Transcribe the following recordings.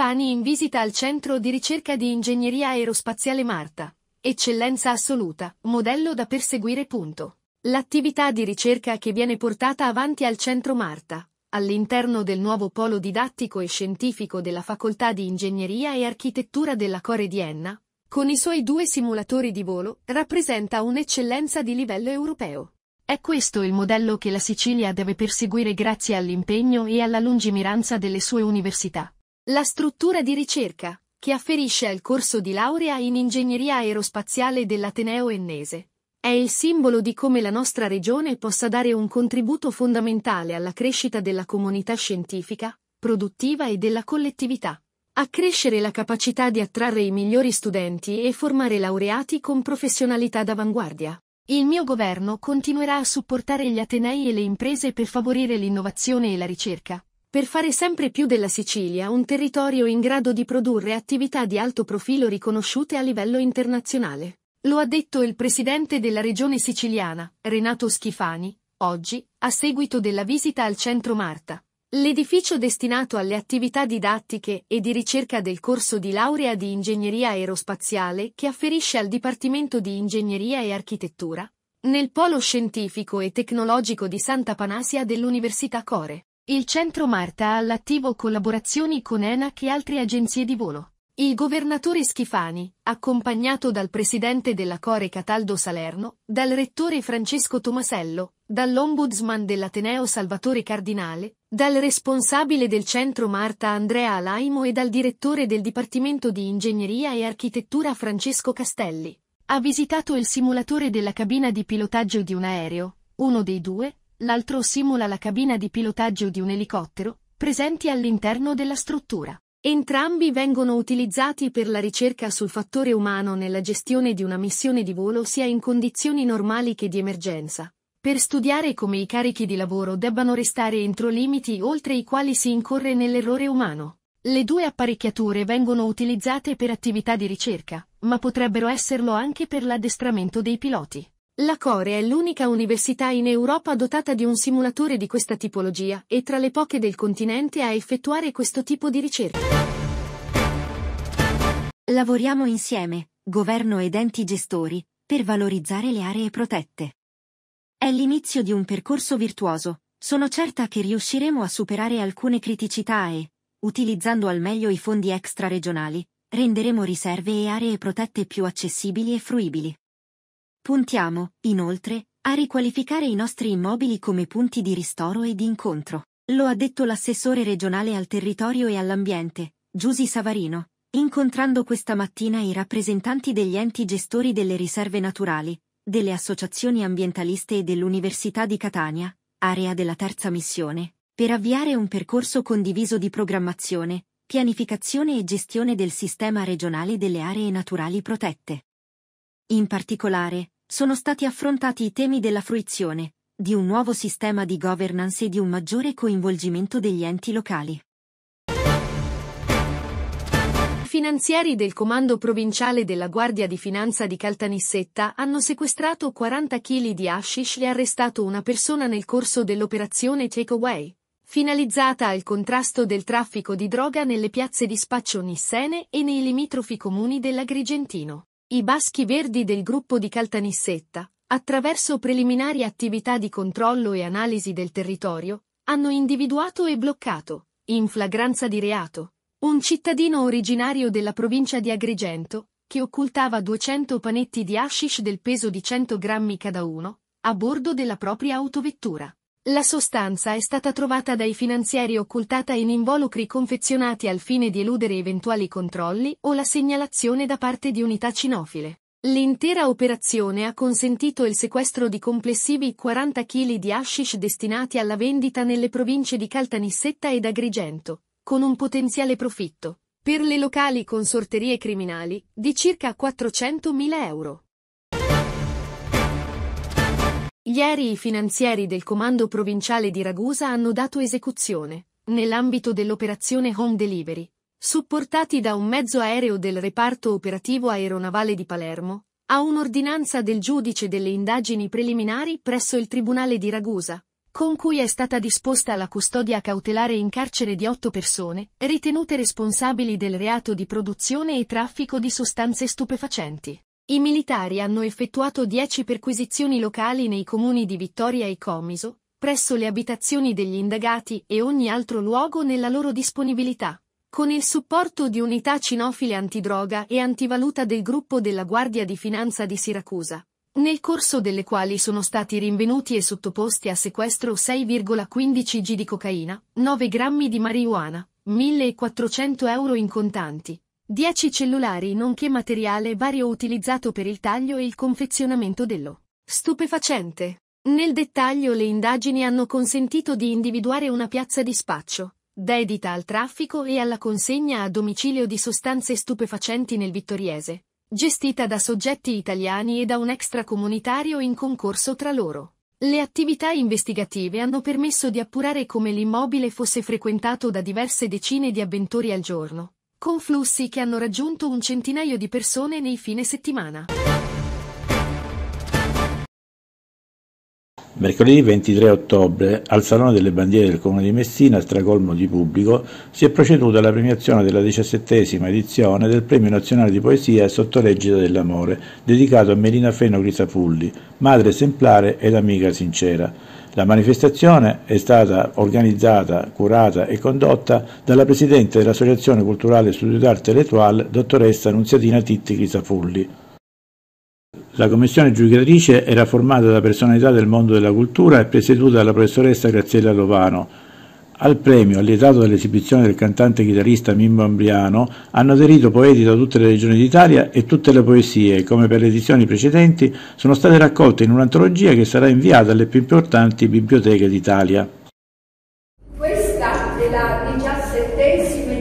Stefani in visita al Centro di ricerca di ingegneria aerospaziale Marta. Eccellenza assoluta, modello da perseguire. Punto. L'attività di ricerca che viene portata avanti al Centro Marta, all'interno del nuovo polo didattico e scientifico della Facoltà di Ingegneria e Architettura della Core di Enna, con i suoi due simulatori di volo, rappresenta un'eccellenza di livello europeo. È questo il modello che la Sicilia deve perseguire grazie all'impegno e alla lungimiranza delle sue università. La struttura di ricerca, che afferisce al corso di laurea in ingegneria aerospaziale dell'Ateneo Ennese, è il simbolo di come la nostra regione possa dare un contributo fondamentale alla crescita della comunità scientifica, produttiva e della collettività. Accrescere la capacità di attrarre i migliori studenti e formare laureati con professionalità d'avanguardia. Il mio governo continuerà a supportare gli Atenei e le imprese per favorire l'innovazione e la ricerca per fare sempre più della Sicilia un territorio in grado di produrre attività di alto profilo riconosciute a livello internazionale. Lo ha detto il presidente della regione siciliana, Renato Schifani, oggi, a seguito della visita al centro Marta. L'edificio destinato alle attività didattiche e di ricerca del corso di laurea di ingegneria aerospaziale che afferisce al Dipartimento di Ingegneria e Architettura, nel polo scientifico e tecnologico di Santa Panasia dell'Università Core. Il centro Marta ha all'attivo collaborazioni con ENAC e altre agenzie di volo. Il governatore Schifani, accompagnato dal presidente della Core Cataldo Salerno, dal rettore Francesco Tomasello, dall'ombudsman dell'Ateneo Salvatore Cardinale, dal responsabile del centro Marta Andrea Alaimo e dal direttore del Dipartimento di Ingegneria e Architettura Francesco Castelli, ha visitato il simulatore della cabina di pilotaggio di un aereo, uno dei due, l'altro simula la cabina di pilotaggio di un elicottero, presenti all'interno della struttura. Entrambi vengono utilizzati per la ricerca sul fattore umano nella gestione di una missione di volo sia in condizioni normali che di emergenza, per studiare come i carichi di lavoro debbano restare entro limiti oltre i quali si incorre nell'errore umano. Le due apparecchiature vengono utilizzate per attività di ricerca, ma potrebbero esserlo anche per l'addestramento dei piloti. La Core è l'unica università in Europa dotata di un simulatore di questa tipologia e tra le poche del continente a effettuare questo tipo di ricerca. Lavoriamo insieme, governo ed enti gestori, per valorizzare le aree protette. È l'inizio di un percorso virtuoso, sono certa che riusciremo a superare alcune criticità e, utilizzando al meglio i fondi extraregionali, renderemo riserve e aree protette più accessibili e fruibili. Puntiamo, inoltre, a riqualificare i nostri immobili come punti di ristoro e di incontro. Lo ha detto l'assessore regionale al territorio e all'ambiente, Giusi Savarino, incontrando questa mattina i rappresentanti degli enti gestori delle riserve naturali, delle associazioni ambientaliste e dell'Università di Catania, area della terza missione, per avviare un percorso condiviso di programmazione, pianificazione e gestione del sistema regionale delle aree naturali protette. In particolare, sono stati affrontati i temi della fruizione, di un nuovo sistema di governance e di un maggiore coinvolgimento degli enti locali. Finanzieri del Comando Provinciale della Guardia di Finanza di Caltanissetta hanno sequestrato 40 kg di hashish e arrestato una persona nel corso dell'operazione Takeaway, finalizzata al contrasto del traffico di droga nelle piazze di spaccio Nissene e nei limitrofi comuni dell'Agrigentino. I baschi verdi del gruppo di Caltanissetta, attraverso preliminari attività di controllo e analisi del territorio, hanno individuato e bloccato, in flagranza di reato, un cittadino originario della provincia di Agrigento, che occultava 200 panetti di hashish del peso di 100 grammi cada uno, a bordo della propria autovettura. La sostanza è stata trovata dai finanzieri occultata in involucri confezionati al fine di eludere eventuali controlli o la segnalazione da parte di unità cinofile. L'intera operazione ha consentito il sequestro di complessivi 40 kg di hashish destinati alla vendita nelle province di Caltanissetta ed Agrigento, con un potenziale profitto, per le locali consorterie criminali, di circa 400.000 euro. Ieri i finanzieri del Comando Provinciale di Ragusa hanno dato esecuzione, nell'ambito dell'operazione Home Delivery, supportati da un mezzo aereo del reparto operativo aeronavale di Palermo, a un'ordinanza del giudice delle indagini preliminari presso il Tribunale di Ragusa, con cui è stata disposta la custodia cautelare in carcere di otto persone, ritenute responsabili del reato di produzione e traffico di sostanze stupefacenti. I militari hanno effettuato 10 perquisizioni locali nei comuni di Vittoria e Comiso, presso le abitazioni degli indagati e ogni altro luogo nella loro disponibilità, con il supporto di unità cinofile antidroga e antivaluta del gruppo della Guardia di Finanza di Siracusa, nel corso delle quali sono stati rinvenuti e sottoposti a sequestro 6,15 g di cocaina, 9 grammi di marijuana, 1400 euro in contanti, 10 cellulari nonché materiale vario utilizzato per il taglio e il confezionamento dello stupefacente. Nel dettaglio le indagini hanno consentito di individuare una piazza di spaccio, dedita al traffico e alla consegna a domicilio di sostanze stupefacenti nel Vittoriese, gestita da soggetti italiani e da un extracomunitario in concorso tra loro. Le attività investigative hanno permesso di appurare come l'immobile fosse frequentato da diverse decine di avventori al giorno, con flussi che hanno raggiunto un centinaio di persone nei fine settimana. Mercoledì 23 ottobre, al Salone delle Bandiere del Comune di Messina, a stracolmo di pubblico, si è proceduta alla premiazione della diciassettesima edizione del Premio Nazionale di Poesia Sottoleggida dell'Amore, dedicato a Melina Feno Crisapulli, madre esemplare ed amica sincera. La manifestazione è stata organizzata, curata e condotta dalla Presidente dell'Associazione Culturale Studio d'Arte L'Etoile, dottoressa Annunziatina Titti Crisapulli. La commissione giudicatrice era formata da personalità del mondo della cultura e presieduta dalla professoressa Graziella Lovano. Al premio, allietato dall'esibizione del cantante chitarrista Mimmo Ambriano, hanno aderito poeti da tutte le regioni d'Italia e tutte le poesie, come per le edizioni precedenti, sono state raccolte in un'antologia che sarà inviata alle più importanti biblioteche d'Italia. Questa è la diciassettesima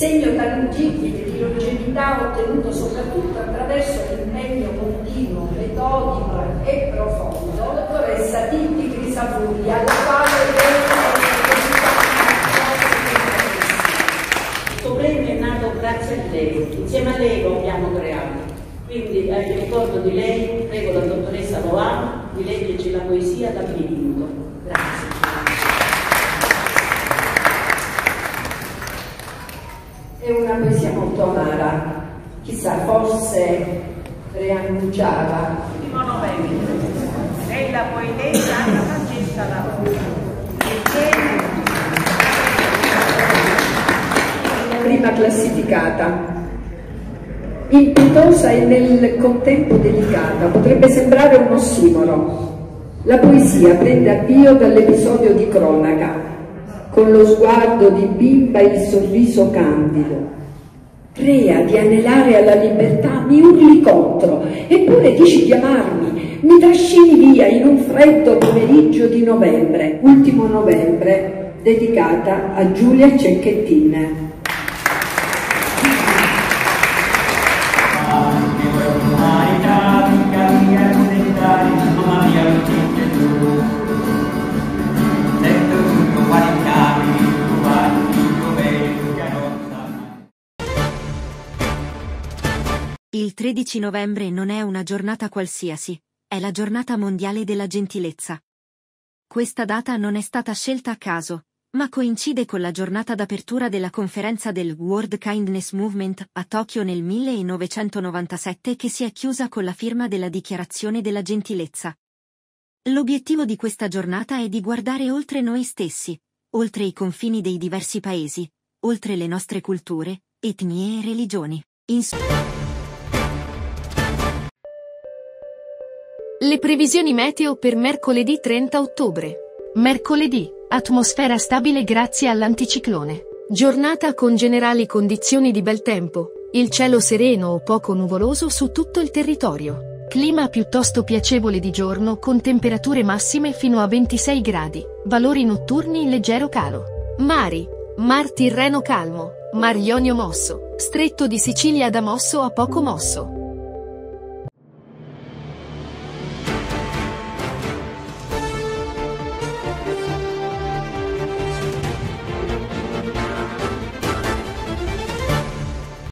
segno tangibile di longevità ottenuto soprattutto attraverso l'impegno continuo, metodico e profondo della dottoressa Titti Crisapuglia, alla quale è questo premio è nato grazie a lei, insieme a lei lo abbiamo creato. Quindi eh, ricordo di lei, prego la dottoressa Loano, di leggerci la poesia da minuto. Grazie. è una poesia molto amara, chissà, forse preannunciava. Primo è la poetessa Anna Francesca La Prima classificata. Impietosa e nel contempo delicata, potrebbe sembrare un ossimoro. La poesia prende avvio dall'episodio di cronaca con lo sguardo di bimba e il sorriso candido. Crea di anelare alla libertà mi urli contro, eppure dici di amarmi, mi trascini via in un freddo pomeriggio di novembre, ultimo novembre, dedicata a Giulia Cecchettina. Il 13 novembre non è una giornata qualsiasi, è la giornata mondiale della gentilezza. Questa data non è stata scelta a caso, ma coincide con la giornata d'apertura della conferenza del World Kindness Movement a Tokyo nel 1997 che si è chiusa con la firma della Dichiarazione della Gentilezza. L'obiettivo di questa giornata è di guardare oltre noi stessi, oltre i confini dei diversi paesi, oltre le nostre culture, etnie e religioni. In Insomma. Le previsioni meteo per mercoledì 30 ottobre. Mercoledì, atmosfera stabile grazie all'anticiclone. Giornata con generali condizioni di bel tempo, il cielo sereno o poco nuvoloso su tutto il territorio. Clima piuttosto piacevole di giorno con temperature massime fino a 26 gradi, valori notturni in leggero calo. Mari, Mar Tirreno calmo, Mar Ionio mosso, Stretto di Sicilia da mosso a poco mosso.